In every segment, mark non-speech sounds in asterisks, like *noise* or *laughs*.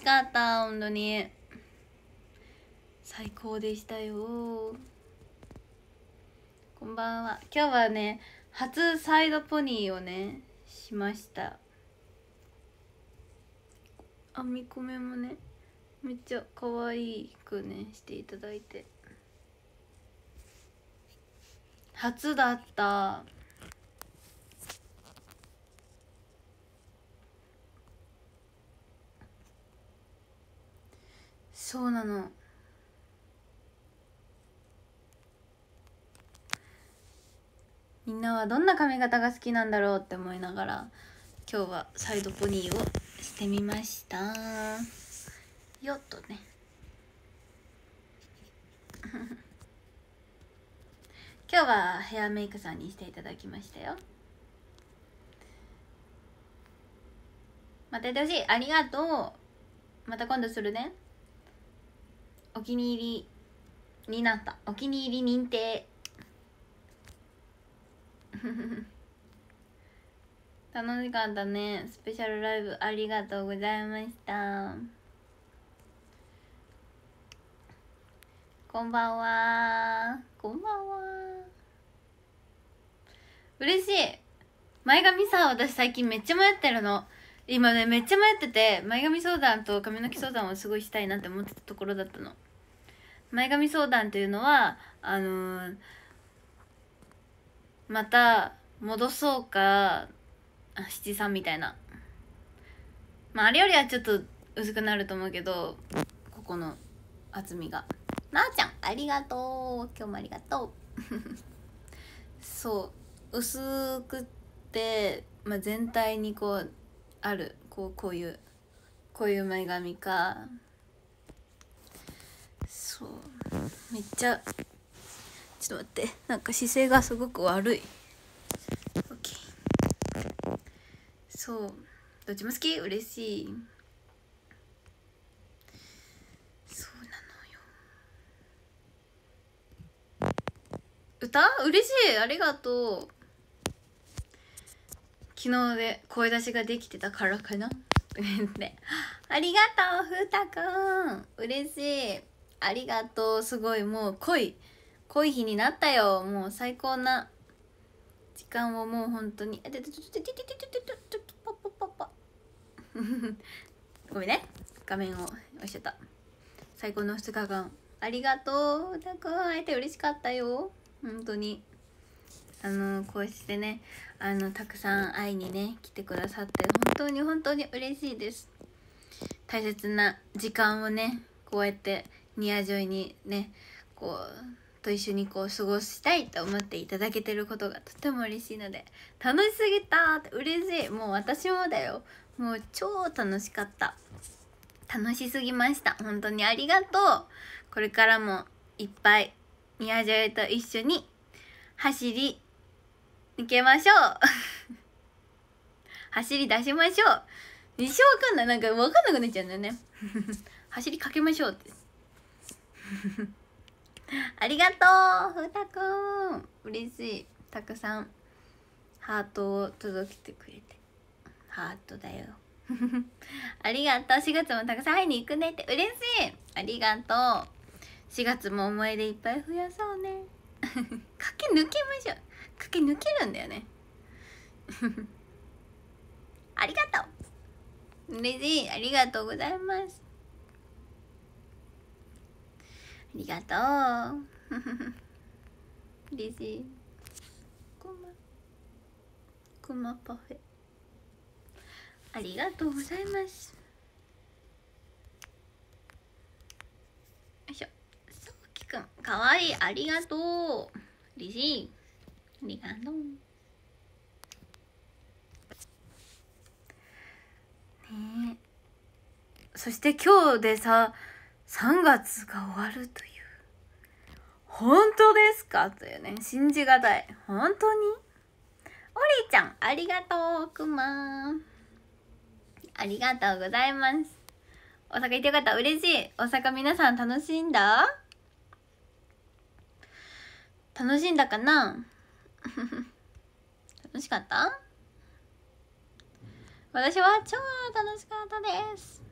しかった本当に最高でしたよこんばんは今日はね初サイドポニーをねしました編み込めもねめっちゃ可愛くねしていただいて初だったそうなのみんなはどんな髪型が好きなんだろうって思いながら今日はサイドポニーをしてみましたよっとね *laughs* 今日はヘアメイクさんにしていただきましたよまたやてほしいありがとうまた今度するねお気に入りになったお気に入り認定 *laughs* 楽しかったねスペシャルライブありがとうございましたこんばんはこんばんは嬉しい前髪さ私最近めっちゃ迷ってるの今ねめっちゃ迷ってて前髪相談と髪の毛相談をすごいしたいなって思ってたところだったの前髪相談というのはあのー、また戻そうか七三みたいなまああれよりはちょっと薄くなると思うけどここの厚みがなあちゃんありがとう今日もありがとうそう薄くって、まあ、全体にこうあるこうこういうこういう前髪かそうめっちゃちょっと待ってなんか姿勢がすごく悪い OK そうどっちも好き嬉しいそうなのよ歌嬉しいありがとう昨日で声出しができてたからかなありがとうふうたくん嬉しいありがとうすごいもう濃い濃い日になったよもう最高な時間をもう本当にあパパパパごめんね画面を押しちゃった最高の2日間ありがとうたくん会えて嬉しかったよ本当にあのこうしてねあのたくさん会いにね来てくださって本当に本当に嬉しいです大切な時間をねこうやって庭沿いにねこうと一緒にこう過ごしたいと思っていただけてることがとても嬉しいので楽しすぎたって嬉しいもう私もだよもう超楽しかった楽しすぎました本当にありがとうこれからもいっぱい宮城へと一緒に走り抜けましょう *laughs* 走り出しましょう一生わかんないなんかわかんなくなっちゃうんだよね *laughs* 走りかけましょうって *laughs* ありがとうふたくん嬉しいたくさんハートを届けてくれてハートだよ *laughs* ありがとう4月もたくさん会いに行くねって嬉しいありがとう4月も思い出いっぱい増やそうね *laughs* 駆け抜けましょう駆け抜けるんだよねありがとう嬉しいありがとうございますりがとう嬉しいままパフェありがとうございますよいしょきくんかわいいありがとう嬉しいありがとうねえそして今日でさ3月が終わるという。本当ですかというね、信じがたい。本当におりちゃん、ありがとう、くまありがとうございます。大阪行ってよかった。嬉しい。大阪皆さん楽しんだ楽しんだかな *laughs* 楽しかった私は超楽しかったです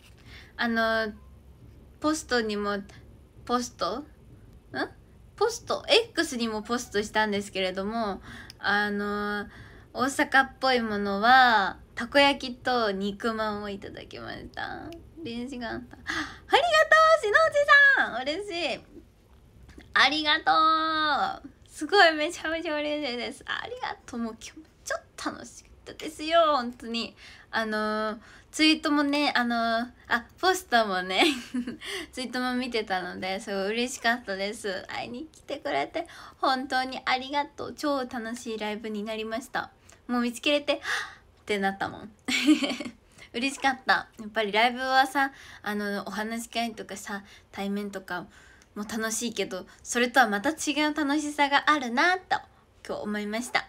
*laughs* あのポストにもポストんポスト X にもポストしたんですけれどもあのー、大阪っぽいものはたこ焼きと肉まんをいただきました電子があった *gasps* ありがとうしのうちさん嬉しいありがとうすごいめちゃめちゃ嬉しいですありがとうもう今日ちょっと楽しかったですよ本当にあのーツイートもね、あのー、あ、ポスーもね *laughs* ツイートも見てたので、すごい嬉しかったです。会いに来てくれて、本当にありがとう。超楽しいライブになりました。もう見つけれて、は *gasps* ってなったもん。*laughs* 嬉しかった。やっぱりライブはさ、あの、お話し会とかさ、対面とかも楽しいけど、それとはまた違う楽しさがあるなと、今日思いました。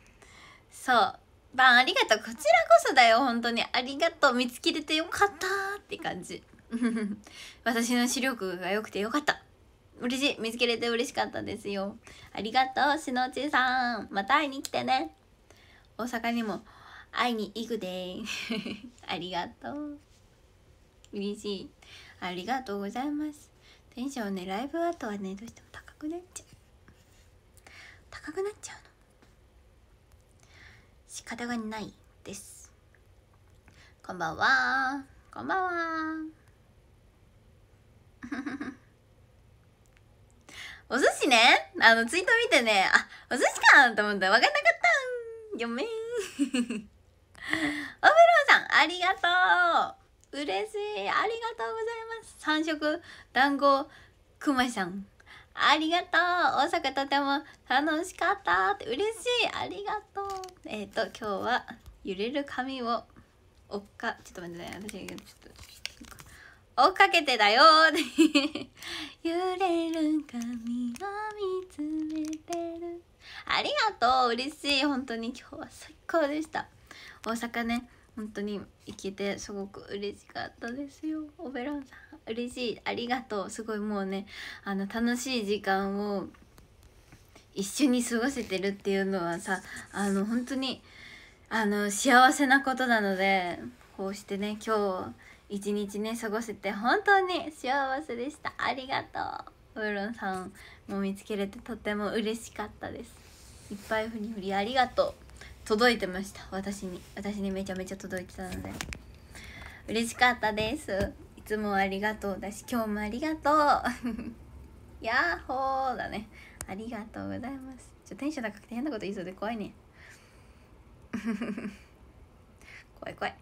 *laughs* そう。バンありがとうこちらこそだよ本当にありがとう見つけれてよかったって感じ *laughs* 私の視力が良くてよかった嬉しい見つけれて嬉しかったですよありがとうしのちさんまた会いに来てね大阪にも会いに行くで *laughs* ありがとう嬉しいありがとうございますテンションねライブ後はねどうしても高くなっちゃう高くなっちゃうの仕方がないですこんばんはこんばんは *laughs* お寿司ねあのツイート見てねあお寿司かと思って分かんなかったんよめん *laughs* お風呂さんありがとう嬉しいありがとうございます三色団子くまさんありがとう大阪とても楽しかったって嬉しいありがとうえっ、ー、と今日は揺れる髪を追っかちょっと待ってね私ちょっと追っかけてだよって *laughs* 揺れる髪を見つめてるありがとう嬉しい本当に今日は最高でした大阪ね本当に行けてすごく嬉しかったですよオベロンさん嬉しいありがとうすごいもうねあの楽しい時間を一緒に過ごせてるっていうのはさあの本当にあの幸せなことなのでこうしてね今日一日ね過ごせて本当に幸せでしたありがとうウーロンさんも見つけれてとても嬉しかったですいっぱいふにふりありがとう届いてました私に私にめちゃめちゃ届いてたので嬉しかったですつもありがとうだし今日もありがとう *laughs* やっほーだねありがとうございますちょテンション高くて変なこと言いそうで怖いね *laughs* 怖い怖い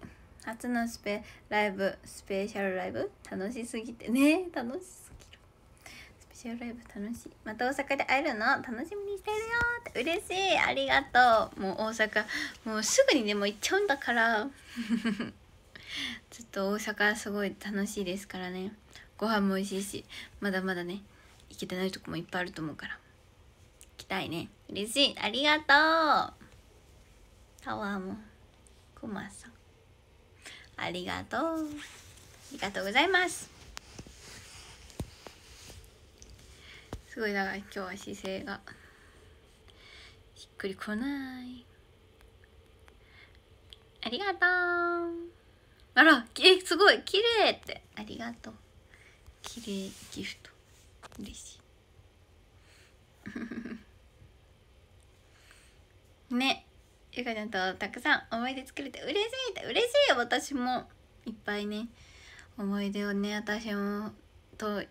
初のスペライブスペシャルライブ楽しすぎてね楽しすぎるスペシャルライブ楽しいまた大阪で会えるの楽しみにしてるよて嬉しいありがとうもう大阪もうすぐにでも行っちゃうんだから *laughs* ちょっと大阪すごい楽しいですからねご飯も美味しいしまだまだね行けてないとこもいっぱいあると思うから行きたいね嬉しいありがとうタワーもクマさんありがとうありがとうございますすごいだから今日は姿勢がしっくりこないありがとうあらえすごい綺麗ってありがとう綺麗ギフト嬉しい *laughs* ねゆかちゃんとたくさん思い出作れて嬉しいって嬉しいよ私もいっぱいね思い出をね私もとん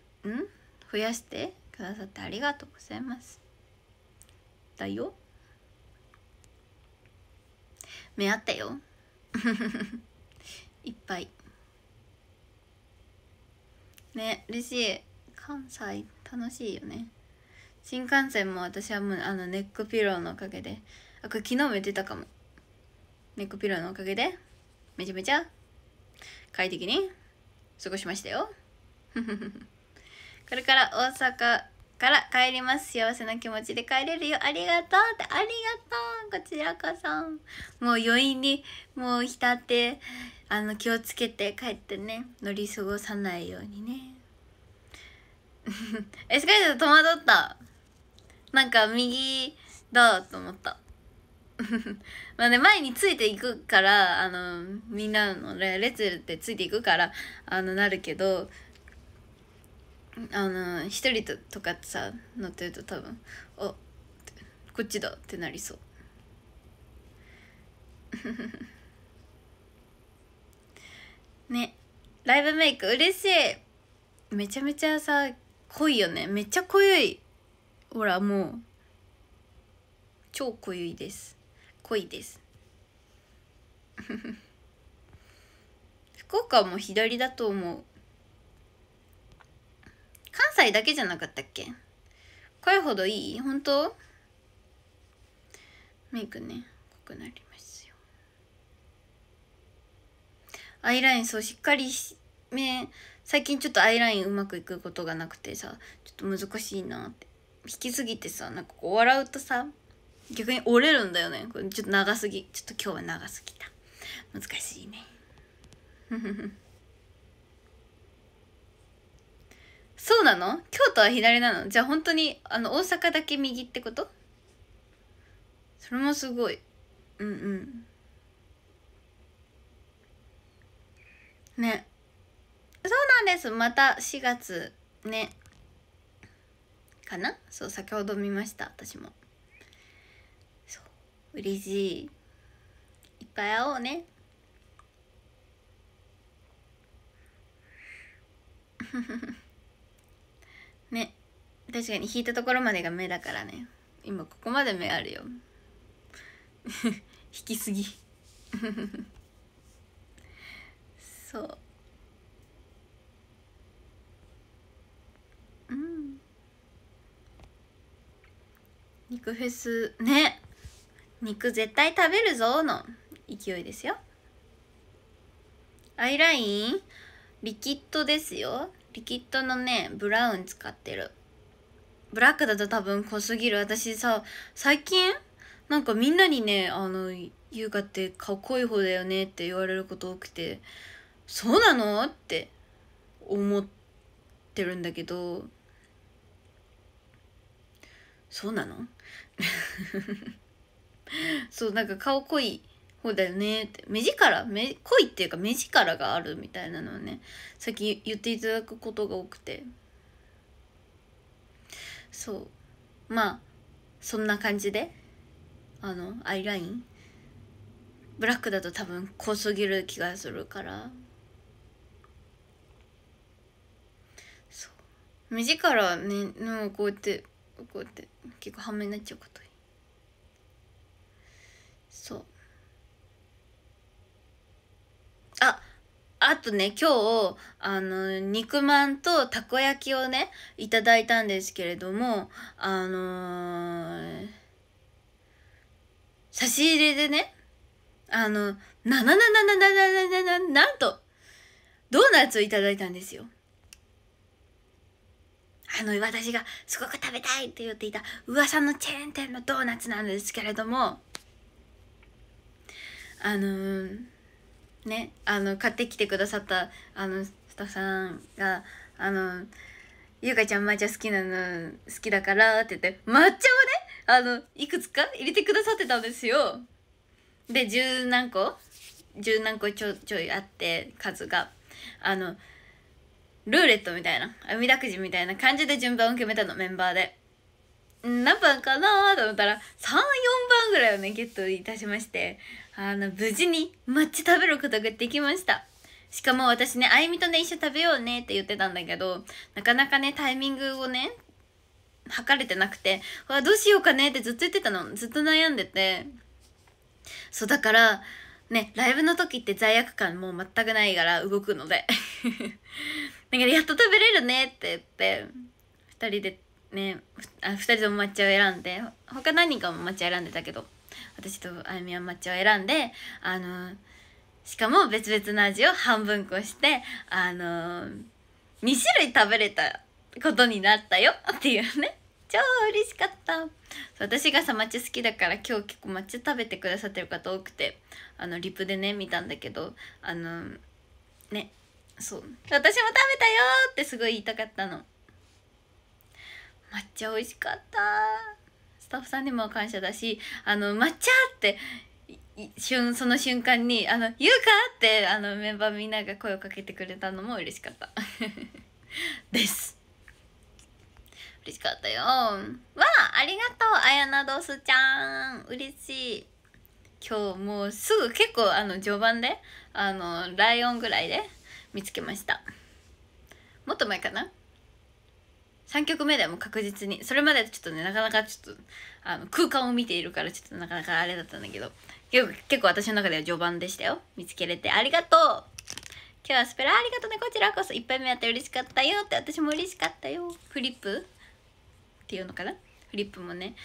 増やしてくださってありがとうございますだよ目合ったよ *laughs* いっぱいね嬉しい関西楽しいよね新幹線も私はもうあのネックピローのおかげであこれ昨日も言ってたかもネックピローのおかげでめちゃめちゃ快適に過ごしましたよ *laughs* これから大阪から帰ります幸せな気持ちで帰れるよありがとうってありがとうこちらこそもう余韻にもう浸ってあの気をつけて帰ってね乗り過ごさないようにね *laughs* エスカレーター戸惑ったなんか右だと思った *laughs* まあね前についていくからあのみんなの列てついていくからあのなるけどあの一人ととかさ乗ってると多分「おこっちだ」ってなりそう。*laughs* ねライブメイク嬉しいめちゃめちゃさ濃いよねめっちゃ濃いほらもう超濃いです濃いです *laughs* 福岡も左だと思う関西だけじゃなかったっけ濃いほどいい本当メイクね濃くなりましたアイラインそうしっかり目最近ちょっとアイラインうまくいくことがなくてさちょっと難しいなって引きすぎてさなんかこう笑うとさ逆に折れるんだよねこれちょっと長すぎちょっと今日は長すぎた難しいね *laughs* そうなの京都は左なのじゃあ本当にあの大阪だけ右ってことそれもすごいうんうんねそうなんですまた4月ねかなそう先ほど見ました私もそう嬉しいいっぱい会おうね *laughs* ね確かに引いたところまでが目だからね今ここまで目あるよ *laughs* 引きすぎそううん肉フェスね肉絶対食べるぞの勢いですよアイラインリキッドですよリキッドのねブラウン使ってるブラックだと多分濃すぎる私さ最近なんかみんなにねあの優香ってかっこいい方だよねって言われること多くてそうなのって思ってるんだけどそうなの *laughs* そうなんか顔濃い方だよねって目力目濃いっていうか目力があるみたいなのをね最近言っていただくことが多くてそうまあそんな感じであのアイラインブラックだと多分濃すぎる気がするから目力ねのこうやってこうやって結構半目になっちゃうことそうああとね今日あの肉まんとたこ焼きをねいただいたんですけれどもあのー、差し入れでねあのななななななななななんとドーナツをいただいたんですよ。あの私がすごく食べたいって言っていた噂のチェーン店のドーナツなんですけれどもあのー、ねあの買ってきてくださったあのスタッフさんがあのゆうかちゃん抹茶好きなの好きだからって言って抹茶をねあのいくつか入れてくださってたんですよで十何個十何個ちょちょいあって数があのルーレットみたいな、みだくじみたいな感じで順番を決めたの、メンバーで。何番かなと思ったら、3、4番ぐらいをね、ゲットいたしまして、あの、無事に抹茶食べることができました。しかも私ね、あゆみとね、一緒食べようねって言ってたんだけど、なかなかね、タイミングをね、測れてなくて、わ、どうしようかねってずっと言ってたの。ずっと悩んでて。そう、だから、ね、ライブの時って罪悪感もう全くないから動くのでだかやっと食べれるねって言って2人でねあ2人とも抹茶を選んで他何人かも抹茶選んでたけど私とあゆみは抹茶を選んであのしかも別々の味を半分こしてあの2種類食べれたことになったよ *laughs* っていうね超嬉しかった私がさ抹茶好きだから今日結構抹茶食べてくださってる方多くてあのリプでね見たんだけどあのねそう「私も食べたよ!」ってすごい言いたかったの抹茶美味しかったスタッフさんにも感謝だし「あの抹茶!」って瞬その瞬間に「あの言うか?」ってあのメンバーみんなが声をかけてくれたのも嬉しかった *laughs* です嬉しかったよわあありがとうあやなどすちゃん嬉しい今日もうすぐ結構あの序盤であのライオンぐらいで見つけましたもっと前かな3曲目でも確実にそれまでちょっとねなかなかちょっとあの空間を見ているからちょっとなかなかあれだったんだけど結構私の中では序盤でしたよ見つけれてありがとう今日はスペラありがとうねこちらこそ1杯目やって嬉しかったよって私も嬉しかったよフリップっていうのかなフリップもね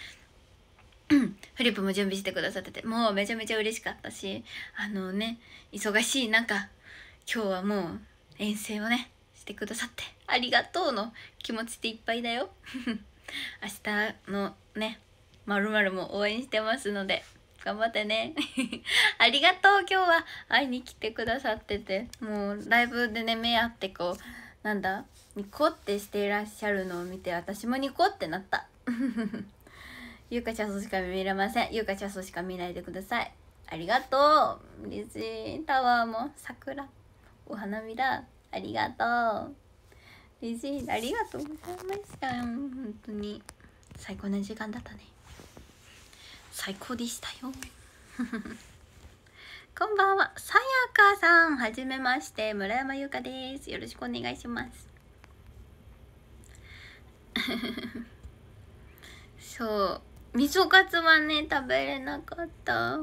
*clears throat* フリップも準備してくださっててもうめちゃめちゃ嬉しかったしあのね忙しいなんか今日はもう遠征をねしてくださってありがとうの気持ちでいっぱいだよ *laughs* 明日のねまるまるも応援してますので頑張ってね *laughs* ありがとう今日は会いに来てくださっててもうライブでね目合ってこうなんだニコってしていらっしゃるのを見て私もニコってなったゆうかちゃんそしか見れませんゆうかちゃんそしか見ないでくださいありがとう嬉しいタワーも桜お花見だありがとう嬉しいありがとうございました本当に最高な時間だったね最高でしたよ *laughs* こんばんはさやかさんはじめまして村山優香ですよろしくお願いします *laughs* そう味噌カツはね食べれなかった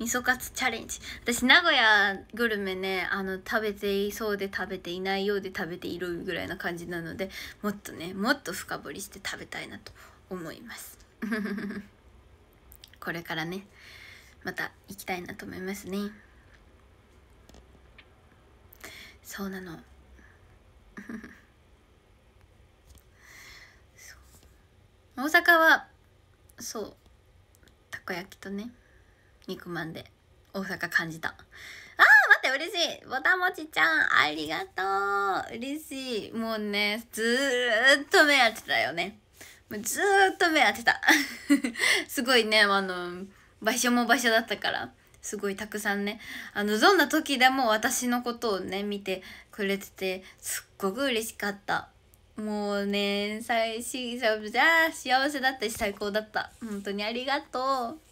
味噌カツチャレンジ私名古屋グルメねあの食べていそうで食べていないようで食べているぐらいな感じなのでもっとねもっと深掘りして食べたいなと思います *laughs* これからねまた行きたいなと思いますねそうなの *laughs* 大阪はそうたこ焼きとね肉まんで大阪感じたあー待って嬉しいぼたもちちゃんありがとう嬉しいもうねずーっと目当てたよねもうずーっと目当てた *laughs* すごいねあの場所も場所だったからすごいたくさんねあのどんな時でも私のことをね見てくれててすっごく嬉しかったもうね最新じゃあ幸せだったし最高だった本当にありがとう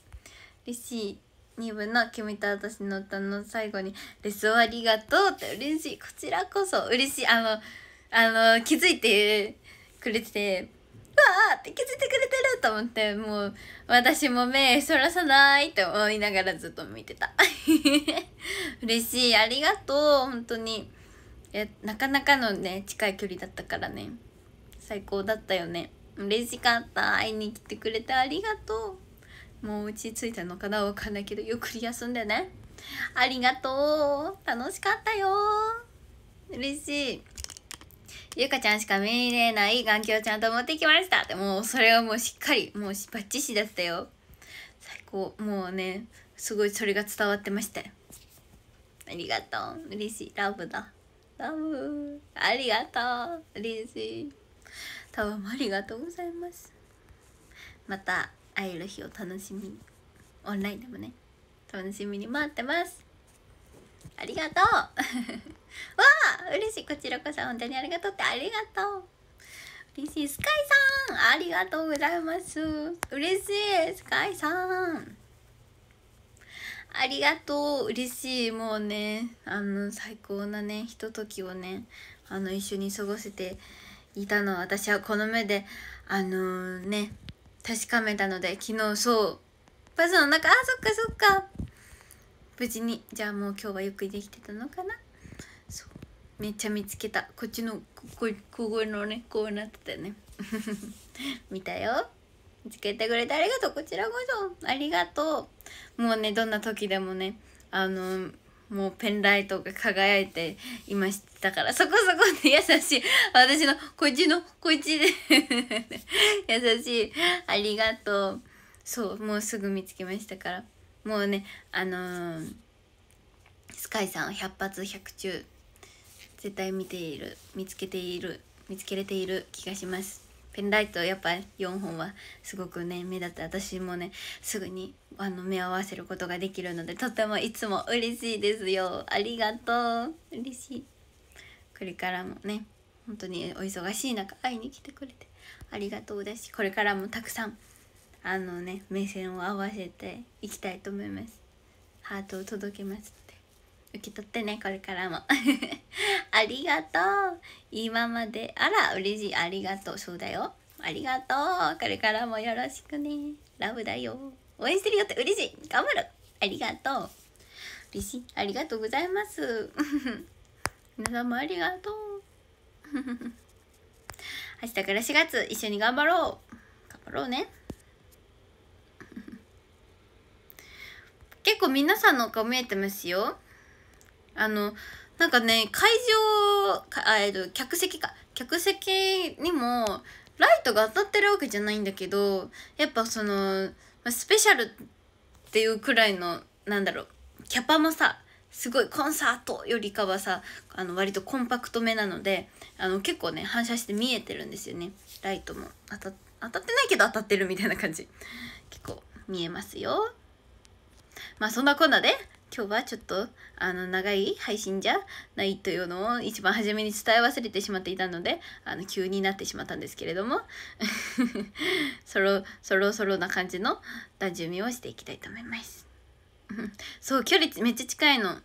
嬉しい2部の「君と私の歌」の最後に「レスをありがとう」って嬉しいこちらこそ嬉しいあのあの気づいてくれてわーって気づいてくれてると思ってもう私も目そらさないって思いながらずっと見てた *laughs* 嬉しいありがとう本当にえなかなかのね近い距離だったからね最高だったよね嬉しかった会いに来てくれてありがとうもう落ち着いたのかなわかんないけどゆっくり休んでねありがとう楽しかったよ嬉しいゆかちゃんしか見れない眼鏡ちゃんと持ってきましたでもうそれはもうしっかりもうバッチシだったよ最高もうねすごいそれが伝わってましたよありがとう嬉しいラブだラブありがとう嬉しいたぶんありがとうございますまた会える日を楽しみオンラインでもね楽しみに待ってますありがとう *laughs* わあ嬉しいこちらこそ本当にありがとうってありがとう嬉しいスカイさんありがとうございます嬉しいスカイさんありがとう嬉しいもうねあの最高なねひとときをねあの一緒に過ごせていたの私はこの目であのー、ね確かめたので昨日そうバスの中あそっかそっか無事にじゃあもう今日はよくできてたのかなそうめっちゃ見つけたこっちのここここのねこうなってたよね *laughs* 見たよ見つけてくれてありがとうこちらこそありがとうもうねどんな時でもねあのもうペンライトが輝いていましたから、そこそこで優しい。私の、こっちの、こっちで *laughs* 優しい。ありがとう。そう、もうすぐ見つけましたから。もうね、あのー、スカイさん100発100中、絶対見ている、見つけている、見つけれている気がします。ペンライトやっぱ4本はすごくね目立って私もねすぐにあの目を合わせることができるのでとてもいつも嬉しいですよありがとう嬉しいこれからもね本当にお忙しい中会いに来てくれてありがとうだしこれからもたくさんあのね目線を合わせていきたいと思いますハートを届けます受け取ってねこれからも *laughs* ありがとう今まであら嬉しいありがとうそうだよありがとうこれからもよろしくねラブだよ応援してるよって嬉しい頑張るありがとう嬉しいありがとうございます *laughs* 皆さんもありがとう *laughs* 明日から4月一緒に頑張ろう頑張ろうね結構皆さんの顔見えてますよあの、なんかね、会場、かえっと、客席か。客席にも、ライトが当たってるわけじゃないんだけど、やっぱその、スペシャルっていうくらいの、なんだろう、キャパもさ、すごいコンサートよりかはさ、あの、割とコンパクトめなので、あの、結構ね、反射して見えてるんですよね。ライトも当た、当たってないけど当たってるみたいな感じ。結構見えますよ。まあそんなこんなで、今日はちょっとあの長い配信じゃないというのを一番初めに伝え忘れてしまっていたのであの急になってしまったんですけれども *laughs* そろそろそろな感じのラ準備をしていきたいと思います *laughs* そう距離めっちゃ近いの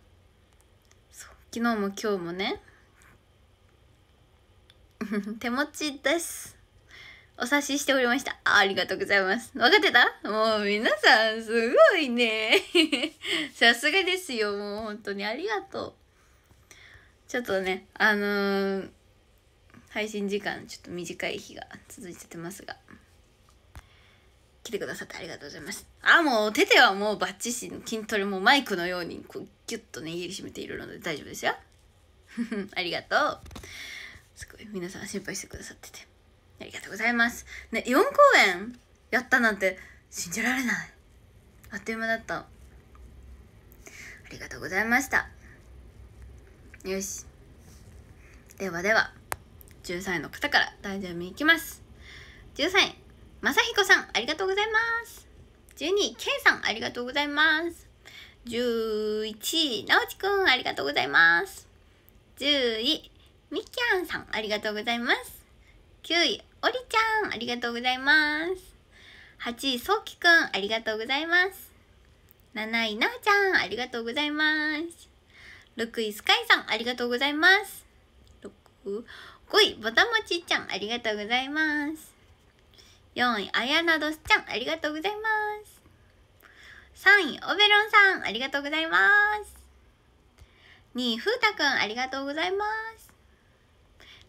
昨日も今日もね *laughs* 手持ちですお察ししておりました。ありがとうございます。分かってたもう皆さん、すごいね。*laughs* さすがですよ。もう本当にありがとう。ちょっとね、あのー、配信時間ちょっと短い日が続いててますが。来てくださってありがとうございます。あ、もう手手はもうバッチし、筋トレもマイクのようにこうギュッと握りしめているので大丈夫ですよ。ありがとう。すごい皆さん心配してくださってて。ありがとうございます。ね、4公演やったなんて信じられない。あっという間だった。ありがとうございました。よし。ではでは、13位の方から大丈夫にきます。13位、まさひこさん、ありがとうございます。12位、けいさん、ありがとうございます。11位、なおちくん、ありがとうございます。10位、みきゃんさん、ありがとうございます。9位、おりちゃん、ありがとうございます。8位、そうきくん、ありがとうございます。7位、なおちゃん、ありがとうございます。6位、スカイさん、ありがとうございます。6 5位、ぼたもちちゃん、ありがとうございます。4位、あやなどすちゃん、ありがとうございます。3位、オベロンさん、ありがとうございます。2位、ふうたくん、ありがとうございます。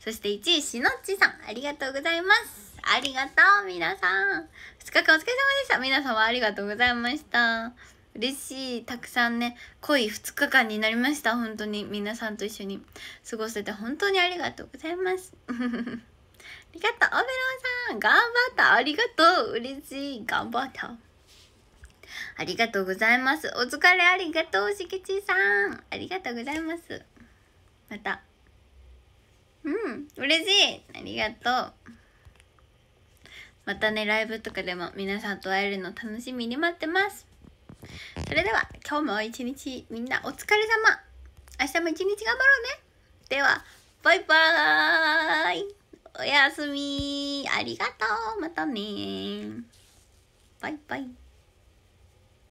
そして1位、しのっちさん。ありがとうございます。ありがとう、皆さん。2日間お疲れ様でした。皆様ありがとうございました。嬉しい。たくさんね、濃い2日間になりました。本当に。皆さんと一緒に過ごせて本当にありがとうございます。*laughs* ありがとう、オベロンさん。頑張った。ありがとう。嬉しい。頑張った。ありがとうございます。お疲れありがとう、しきちさん。ありがとうございます。また。うん嬉しいありがとうまたねライブとかでも皆さんと会えるの楽しみに待ってますそれでは今日も一日みんなお疲れ様明日も一日頑張ろうねではバイバーイおやすみありがとうまたねバイバイ